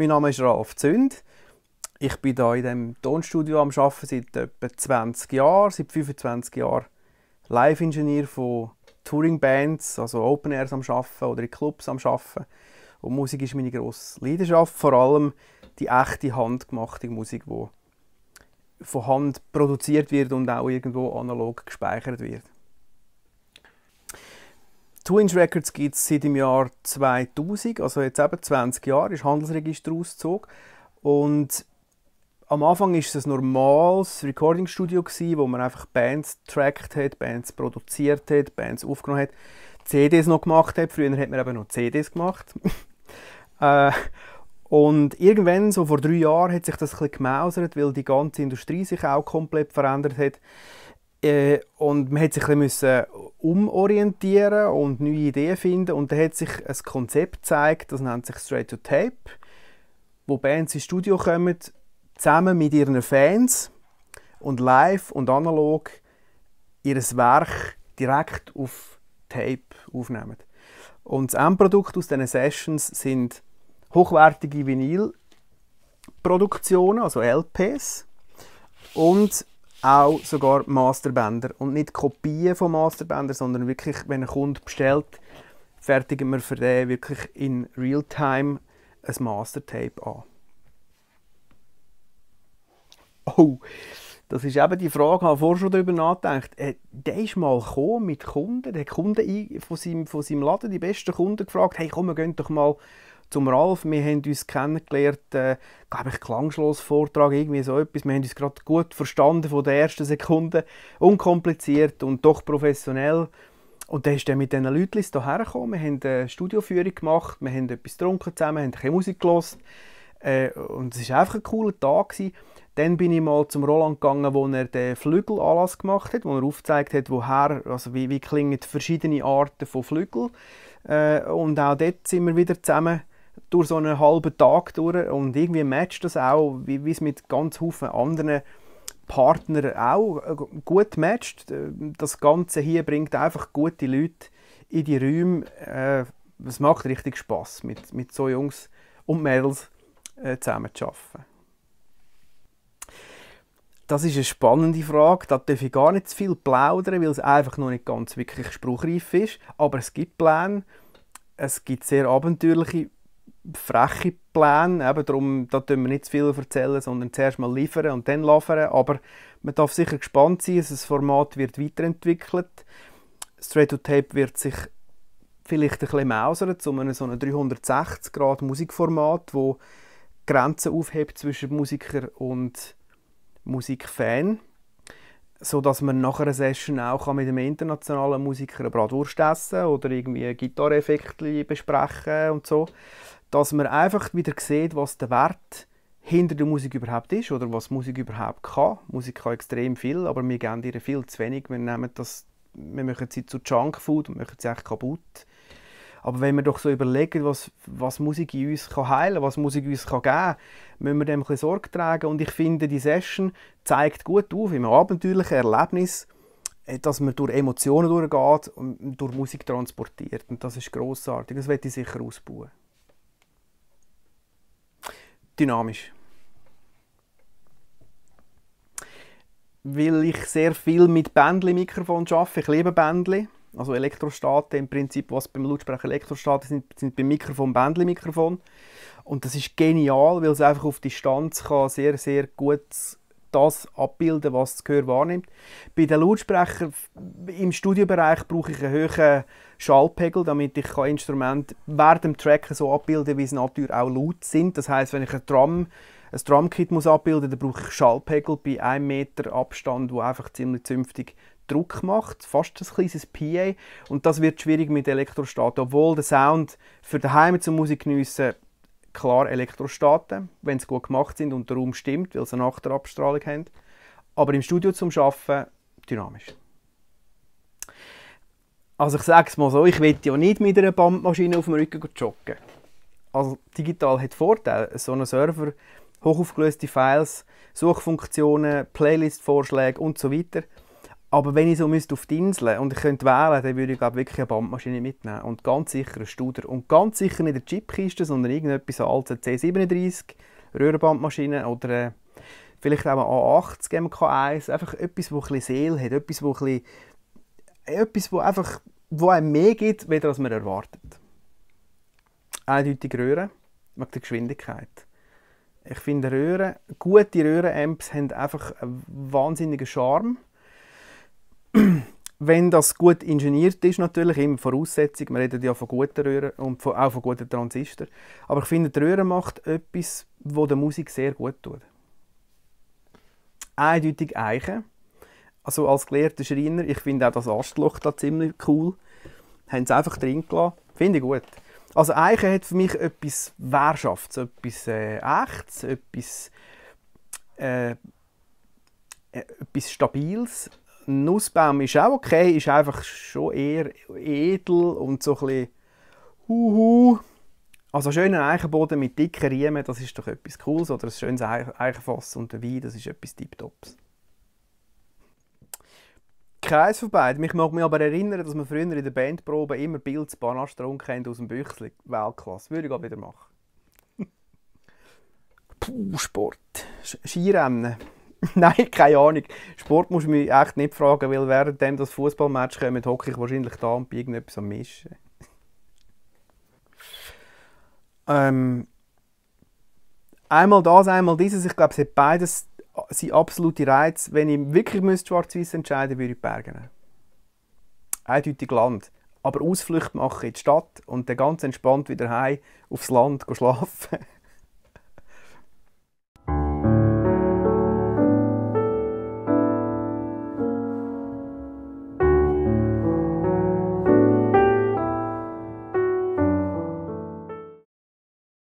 Mein Name ist Ralf Zünd. Ich bin hier in diesem Tonstudio am Arbeiten seit etwa 20 Jahren, seit 25 Jahren Live-Ingenieur von Touring-Bands, also Open Airs am Arbeiten oder in Clubs am Arbeiten. Und Musik ist meine grosse Leidenschaft, vor allem die echte handgemachte Musik, die von Hand produziert wird und auch irgendwo analog gespeichert wird. Twins Records gibt es seit dem Jahr 2000, also jetzt eben 20 Jahre, ist Handelsregisterauszug. Und am Anfang war es ein normales Recordingstudio, wo man einfach Bands getrackt hat, Bands produziert hat, Bands aufgenommen hat, CDs noch gemacht hat. Früher hat man eben noch CDs gemacht. Äh, und irgendwann, so vor drei Jahren, hat sich das ein bisschen gemausert, weil die ganze Industrie sich auch komplett verändert hat. Äh, und man hat sich ein bisschen umorientieren und neue Ideen finden und da hat sich ein Konzept gezeigt, das nennt sich Straight to Tape, wo Bands ins Studio kommen, zusammen mit ihren Fans und live und analog ihr Werk direkt auf Tape aufnehmen. Und das Endprodukt aus diesen Sessions sind hochwertige Vinylproduktionen, also LPs, und auch sogar Masterbänder und nicht Kopien von Masterbändern, sondern wirklich, wenn ein Kunde bestellt, fertigen wir für den wirklich in Realtime ein Mastertape an. Oh, das ist eben die Frage, ich habe vorher schon darüber nachgedacht. Äh, der ist mal mit Kunden, der Kunde von seinem, von seinem Laden, die besten Kunden gefragt, hey komm, wir gehen doch mal zum Ralf. Wir haben uns kennengelernt, äh, glaube ich, Klangschlussvortrag, irgendwie so etwas. Wir haben uns gerade gut verstanden von der ersten Sekunde. Unkompliziert und doch professionell. Und dann ist er mit diesen Leuten hierher gekommen. Wir haben eine Studioführung gemacht, wir haben etwas getrunken zusammen, haben keine Musik gehört. Äh, und es war einfach ein cooler Tag. Gewesen. Dann bin ich mal zum Roland gegangen, wo er den Flügelanlass gemacht hat, wo er aufgezeigt hat, woher, also wie, wie klingen verschiedene Arten von Flügeln. Äh, und auch dort sind wir wieder zusammen durch so einen halben Tag durch und irgendwie matcht das auch, wie, es mit ganz vielen anderen Partnern auch äh, gut matcht. Äh, das Ganze hier bringt einfach gute Leute in die Räume. Äh, es macht richtig Spaß, mit, mit so Jungs und Mädels zusammen zu arbeiten. Das ist eine spannende Frage. Da darf ich gar nicht zu viel plaudern, weil es einfach noch nicht ganz wirklich spruchreif ist. Aber es gibt Pläne. Es gibt sehr abenteuerliche freche Pläne. Eben darum, da tun wir nicht zu viel erzählen, sondern zuerst mal liefern und dann liefern. Aber man darf sicher gespannt sein, das Format wird weiterentwickelt. Straight to Tape wird sich vielleicht ein bisschen mausern zu einem so 360 Grad Musikformat, wo Grenzen aufhebt zwischen Musiker und Musikfan. aufhebt so dass man nach einer Session auch mit einem internationalen Musiker eine Bratwurst essen oder irgendwie Gitarreffekt besprechen und so, dass man einfach wieder sieht, was der Wert hinter der Musik überhaupt ist oder was Musik überhaupt kann. Musik kann extrem viel, aber wir geben ihr viel zu wenig. Wir nehmen das, wir machen sie zu Junkfood und machen sie echt kaputt. Aber wenn wir doch so überlegen, was, was Musik in uns kann heilen kann, was Musik uns kann geben kann, müssen wir dem ein bisschen Sorge tragen. Und ich finde, die Session zeigt gut auf, im abenteuerlichen Erlebnis, äh, dass man durch Emotionen durchgeht und durch Musik transportiert. Und das ist grossartig. Das werde ich sicher ausbauen. Dynamisch. Weil ich sehr viel mit Bändli-Mikrofon arbeite. Ich liebe Bändli. Also Elektrostaten im Prinzip, was beim Lautsprecher Elektrostaten sind, sind beim Mikrofon Bändli-Mikrofon. Und das ist genial, weil es einfach auf Distanz kann sehr, sehr gut das abbilden, was das Gehör wahrnimmt. Bei den Lautsprechern im Studiobereich brauche ich einen höheren Schallpegel, damit ich kann Instrument während dem Tracken so abbilden, wie es natürlich auch laut sind. Das heißt, wenn ich ein Drum ein Drumkit muss abbilden, dann brauche ich Schallpegel bei einem Meter Abstand, wo einfach ziemlich zünftig Druck macht, fast ein kleines PA. Und das wird schwierig mit Elektrostaten, obwohl der Sound für daheim zum Musik geniessen klar Elektrostaten, wenn sie gut gemacht sind und der Raum stimmt, weil sie eine Achterabstrahlung haben. Aber im Studio zum Arbeiten dynamisch. Also ich sage es mal so, ich will ja nicht mit einer Bandmaschine auf dem Rücken joggen. Also digital hat Vorteile. So ein Server, hochaufgelöste Files, Suchfunktionen, Playlist-Vorschläge und so weiter – aber wenn ich so müsste auf die Insel und ich könnte wählen, dann würde ich glaube wirklich eine Bandmaschine mitnehmen und ganz sicher einen Studer und ganz sicher nicht eine Chipkiste, sondern irgendetwas als eine C37 Röhrenbandmaschine oder äh, vielleicht auch eine A80 MK1, einfach etwas, das ein Seele hat, etwas, wo ein etwas, wo einfach wo einem mehr gibt, weder als man erwartet. Eindeutig Röhren wegen der Geschwindigkeit. Ich finde Röhren, gute Röhrenamps haben einfach einen wahnsinnigen Charme wenn das gut ingeniert ist, natürlich immer Voraussetzung. Wir reden ja von guten Röhren und von, auch von guten Transistor. Aber ich finde, die Röhre macht etwas, wo der Musik sehr gut tut. Eindeutig Eichen. Also als gelehrter Schreiner, ich finde auch das Astloch da ziemlich cool. Haben es einfach drin gelassen. Finde ich gut. Also Eichen hat für mich etwas Wehrschafts, etwas äh, Echtes, etwas, äh, äh etwas Stabiles, Nussbaum ist auch okay, ist einfach schon eher edel und so ein bisschen huhu. Also schöner Eichenboden mit dicken Riemen, das ist doch etwas Cooles. Oder ein schönes Eichenfass und der Wein, das ist etwas Tiptops. Keins von beiden. Mich mag mich aber erinnern, dass wir früher in der Bandprobe immer Pilz Banasch getrunken aus dem Büchsel. Weltklasse. Würde ich auch wieder machen. Puh, Sport. Skirennen. Nein, keine Ahnung. Sport muss mich echt nicht fragen, weil während dem das Fußballmatch kommt, hocke ich wahrscheinlich da und bin irgendetwas am Mischen. Ähm, einmal das, einmal dieses. Ich glaube, es hat beides sind absolute Reiz. Wenn ich wirklich schwarz-weiß entscheiden müsste, würde ich Bergen nehmen. Eindeutig Land. Aber Ausflüchte ich in die Stadt und dann ganz entspannt wieder heim aufs Land schlafen.